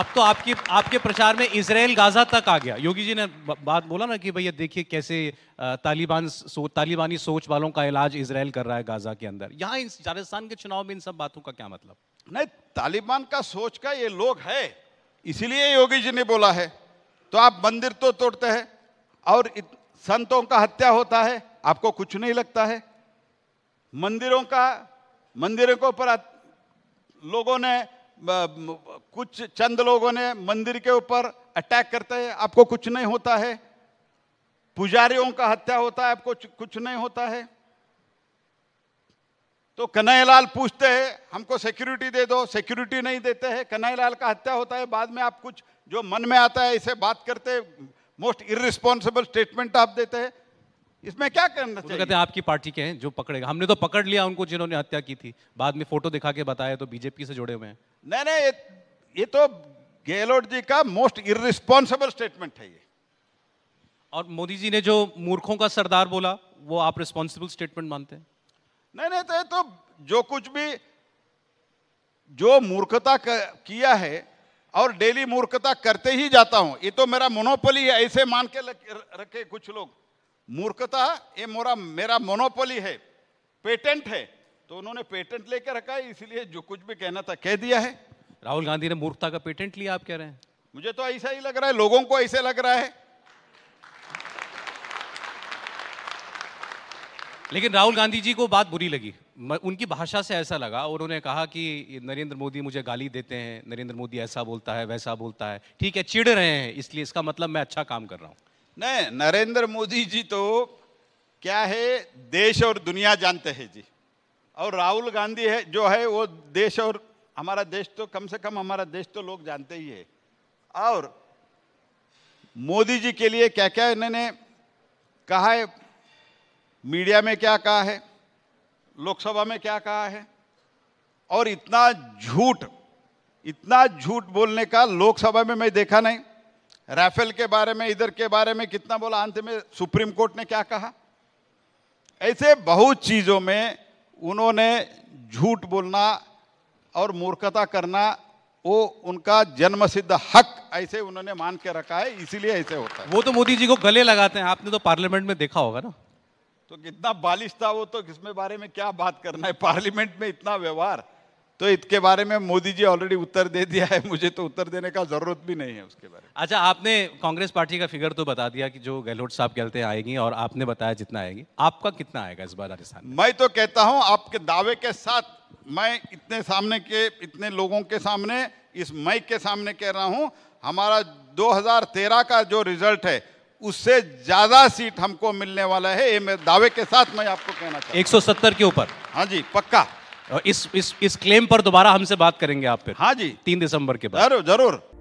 अब तो आपकी आपके प्रचार में इसराइल गाजा तक आ गया योगी जी ने बात बोला ना कि भैया देखिए कैसे तालिबान सो, तालिबानी सोच वालों का इलाज इसराइल कर रहा है गाजा के अंदर यहाँ राजस्थान के चुनाव में इन सब बातों का क्या मतलब नहीं तालिबान का सोच का ये लोग है इसीलिए योगी जी ने बोला है तो आप मंदिर तो तोड़ते हैं और संतों का हत्या होता है आपको कुछ नहीं लगता है मंदिरों का मंदिरों के ऊपर लोगों ने कुछ चंद लोगों ने मंदिर के ऊपर अटैक करते हैं आपको कुछ नहीं होता है पुजारियों का हत्या होता है आपको कुछ नहीं होता है तो कन्हैयालाल पूछते हैं हमको सिक्योरिटी दे दो सिक्योरिटी नहीं देते हैं कन्हैयालाल का हत्या होता है बाद में आप कुछ जो मन में आता है इसे बात करते मोस्ट इरिस्पॉन्सिबल स्टेटमेंट आप देते हैं इसमें क्या करना चाहिए कहते हैं आपकी पार्टी के हैं जो पकड़ेगा हमने तो पकड़ लिया उनको जिन्होंने हत्या की थी बाद में फोटो दिखा के बताया तो बीजेपी से जुड़े हुए हैं नहीं नहीं ये तो गहलोत जी का मोस्ट इरिस्पॉन्सिबल स्टेटमेंट है ये और मोदी जी ने जो मूर्खों का सरदार बोला वो आप रिस्पॉन्सिबल स्टेटमेंट मानते हैं नहीं नहीं तो, तो जो कुछ भी जो मूर्खता किया है और डेली मूर्खता करते ही जाता हूं ये तो मेरा मोनोपोली है ऐसे मान के रखे कुछ लोग मूर्खता ये मोरा मेरा मोनोपोली है पेटेंट है तो उन्होंने पेटेंट लेकर रखा है इसलिए जो कुछ भी कहना था कह दिया है राहुल गांधी ने मूर्खता का पेटेंट लिया आप कह रहे हैं मुझे तो ऐसा ही लग रहा है लोगों को ऐसे लग रहा है लेकिन राहुल गांधी जी को बात बुरी लगी उनकी भाषा से ऐसा लगा और उन्होंने कहा कि नरेंद्र मोदी मुझे गाली देते हैं नरेंद्र मोदी ऐसा बोलता है वैसा बोलता है ठीक है चिढ़ रहे हैं इसलिए इसका मतलब मैं अच्छा काम कर रहा हूँ नहीं नरेंद्र मोदी जी तो क्या है देश और दुनिया जानते हैं जी और राहुल गांधी है जो है वो देश और हमारा देश तो कम से कम हमारा देश तो लोग जानते ही है और मोदी जी के लिए क्या क्या इन्होंने कहा है मीडिया में क्या कहा है लोकसभा में क्या कहा है और इतना झूठ इतना झूठ बोलने का लोकसभा में मैं देखा नहीं राफेल के बारे में इधर के बारे में कितना बोला अंत में सुप्रीम कोर्ट ने क्या कहा ऐसे बहुत चीज़ों में उन्होंने झूठ बोलना और मूर्खता करना वो उनका जन्म सिद्ध हक ऐसे उन्होंने मान के रखा है इसीलिए ऐसे होता है वो तो मोदी जी को गले लगाते हैं आपने तो पार्लियामेंट में देखा होगा ना तो कितना बालिश था वो तो किसमें बारे में क्या बात करना है पार्लियामेंट में इतना व्यवहार तो इसके बारे में मोदी जी ऑलरेडी उत्तर दे दिया है मुझे तो उत्तर देने का जरूरत भी नहीं है उसके बारे में अच्छा आपने कांग्रेस पार्टी का फिगर तो बता दिया कि जो गहलोत साहब कहते हैं आएगी और आपने बताया जितना आएगी आपका कितना आएगा इस बार राजस्थान मैं तो कहता हूं आपके दावे के साथ मैं इतने सामने के इतने लोगों के सामने इस मई के सामने कह रहा हूँ हमारा दो का जो रिजल्ट है उससे ज्यादा सीट हमको मिलने वाला है ये दावे के साथ मैं आपको कहना चाहूँ एक के ऊपर हाँ जी पक्का इस इस इस क्लेम पर दोबारा हमसे बात करेंगे आप फिर हाँ जी तीन दिसंबर के बाद जरूर जरूर